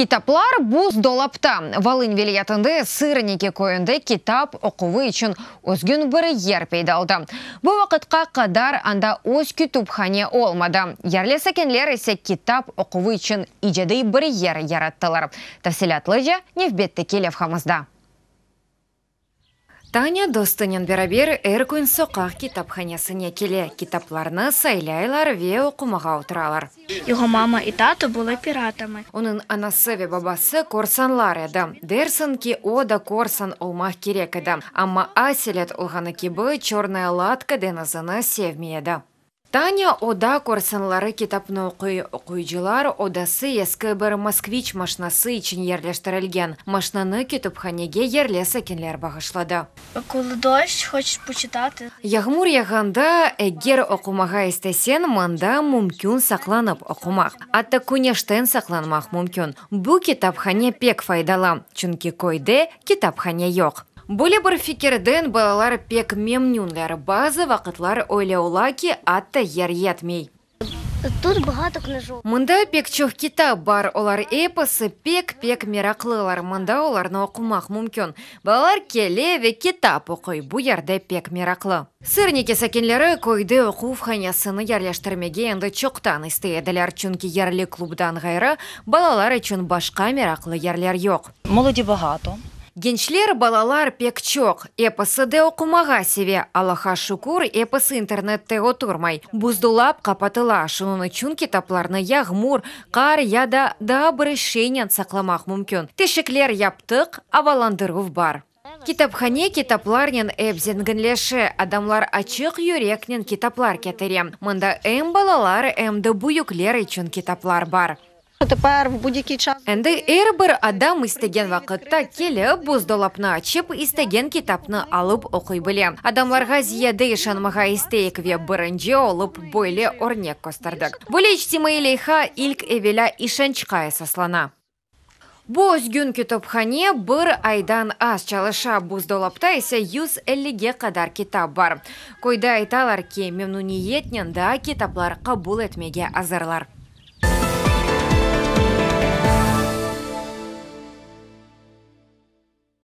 китаплар бұз долапта валын велиятынды сырынеке көйінді китап оқуы үшін өзгін бірі ер пейдалды. Бұл вақытқа қадар анда өз күтіпхане олмады. Ярлесекенлер есе китап оқуы үшін үйдедей бір ер яраттылар. Тәсілатлы жа Невбетті келев хамызда таня достынен берабер әркүн күн сокак китапханасына келе китапларны сайлайлар ве оқымыға отыралар. его мама и тато були пиратами Оның анасы ве бабасы корсанлар еді. Дерсін ке о да корсан олмак керек еді. амма аселет кебі чорная латка деназыны севмейеді. Таня ода корсынлары китапны оқи Оқуйжылар одасы ескі бір москвич машнасы үшін ерлештірілген. Машнаны китапханеге ерлесі кенлер бағышлады. Коли хочеш почитати. яғанда, әгер оқымаға істесен, манда мүмкін сақланып оқымақ. Атта күнештен сақланмақ мүмкін. Бу китапхане пек файдала, чүнки койде китапхане йоқ бір фикерден балалар пек мемнюнлар базы вақытлар олаки атта ер етмей. Тут багато книжок. Мында пек чох китап бар. Олар эпосы пек-пек мирақлылар Мында оларны оқымақ мүмкін. Балар келе ве китап оқой. Бұ пек мирақлы. Сырники сәкенлері көйді оқу вханясыны ярлаштырмеге енді чоқтан еділер, чүнкі ерлі клубдан ғайры балалар үшін башқа мираклы ярлар ек. Молоді багато. Геншлер балалар пекчок. чок. Эпысы де оқымаға севе. Алаха шукур эпосы интернетте отырмай. Буздулап қапатыла. Шынуны чун китапларны яғмур, қар яда да бір шейнен сақламақ мүмкін. Тешіклер яптық, аваландырғыв бар. Китапхане китапларнен әбзенгінлеші, адамлар ачық юрекнен китаплар кетірем. Мында әм балалар әмді бұйыклер үшін китаплар бар тепер в энди адам истеген вақытта келіп буздолапны ачып истеген китапны алып оқи біле. Адамларға зияды ишанмага истейик ве бірінде олып бойлі орнек костырдык Бұл ичтимейлейха илк эвеля ишенчкая саслана. Боз күн китапхане бір айдан аз чалыша буздолапта әсі 150-ге қадар китап бар. Койда айталар ке мемнуниетнен да китаплар қабул етмеге азарлар.